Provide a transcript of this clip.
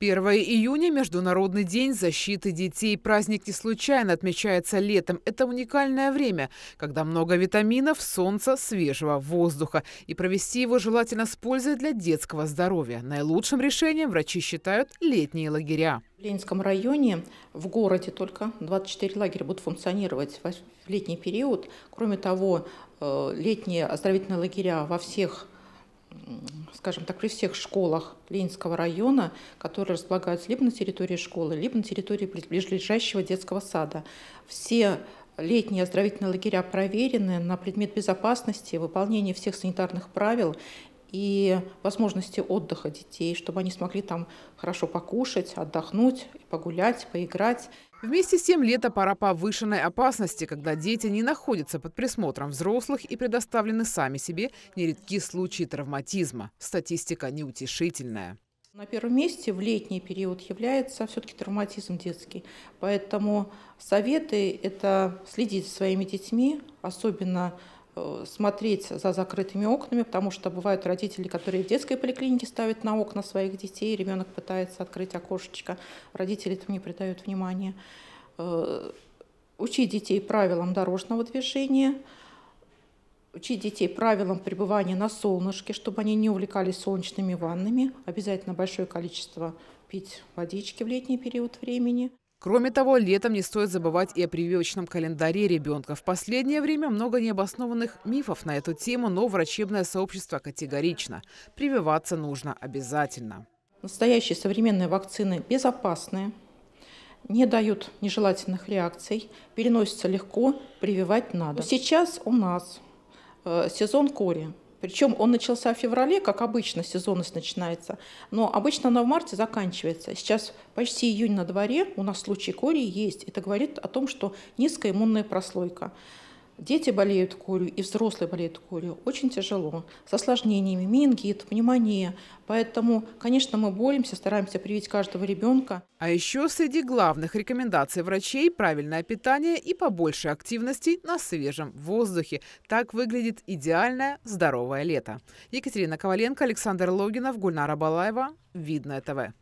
1 июня – Международный день защиты детей. Праздник не случайно отмечается летом. Это уникальное время, когда много витаминов, солнца, свежего воздуха. И провести его желательно с пользой для детского здоровья. Наилучшим решением врачи считают летние лагеря. В Ленинском районе, в городе только 24 лагеря будут функционировать в летний период. Кроме того, э, летние оздоровительные лагеря во всех скажем так, при всех школах Ленинского района, которые располагаются либо на территории школы, либо на территории ближайшего детского сада. Все летние оздоровительные лагеря проверены на предмет безопасности, выполнения всех санитарных правил и возможности отдыха детей, чтобы они смогли там хорошо покушать, отдохнуть, погулять, поиграть. Вместе с тем лето пора повышенной опасности, когда дети не находятся под присмотром взрослых и предоставлены сами себе нередки случаи травматизма. Статистика неутешительная. На первом месте в летний период является все-таки травматизм детский. Поэтому советы – это следить за своими детьми, особенно Э, смотреть за закрытыми окнами, потому что бывают родители, которые в детской поликлинике ставят на окна своих детей, ребенок пытается открыть окошечко, родители этому не придают внимания. Э, учить детей правилам дорожного движения, учить детей правилам пребывания на солнышке, чтобы они не увлекались солнечными ваннами, обязательно большое количество пить водички в летний период времени. Кроме того, летом не стоит забывать и о прививочном календаре ребенка. В последнее время много необоснованных мифов на эту тему, но врачебное сообщество категорично. Прививаться нужно обязательно. Настоящие современные вакцины безопасны, не дают нежелательных реакций, переносятся легко, прививать надо. Сейчас у нас э, сезон кори. Причем он начался в феврале, как обычно, сезонность начинается, но обычно она в марте заканчивается. Сейчас почти июнь на дворе, у нас случай кори есть. Это говорит о том, что низкая иммунная прослойка. Дети болеют корью, и взрослые болеют корью. Очень тяжело. С осложнениями, менингит, пневмония. Поэтому, конечно, мы боремся, стараемся привить каждого ребенка. А еще среди главных рекомендаций врачей – правильное питание и побольше активности на свежем воздухе. Так выглядит идеальное здоровое лето. Екатерина Коваленко, Александр Логинов, Гульнара Балаева. Видное ТВ.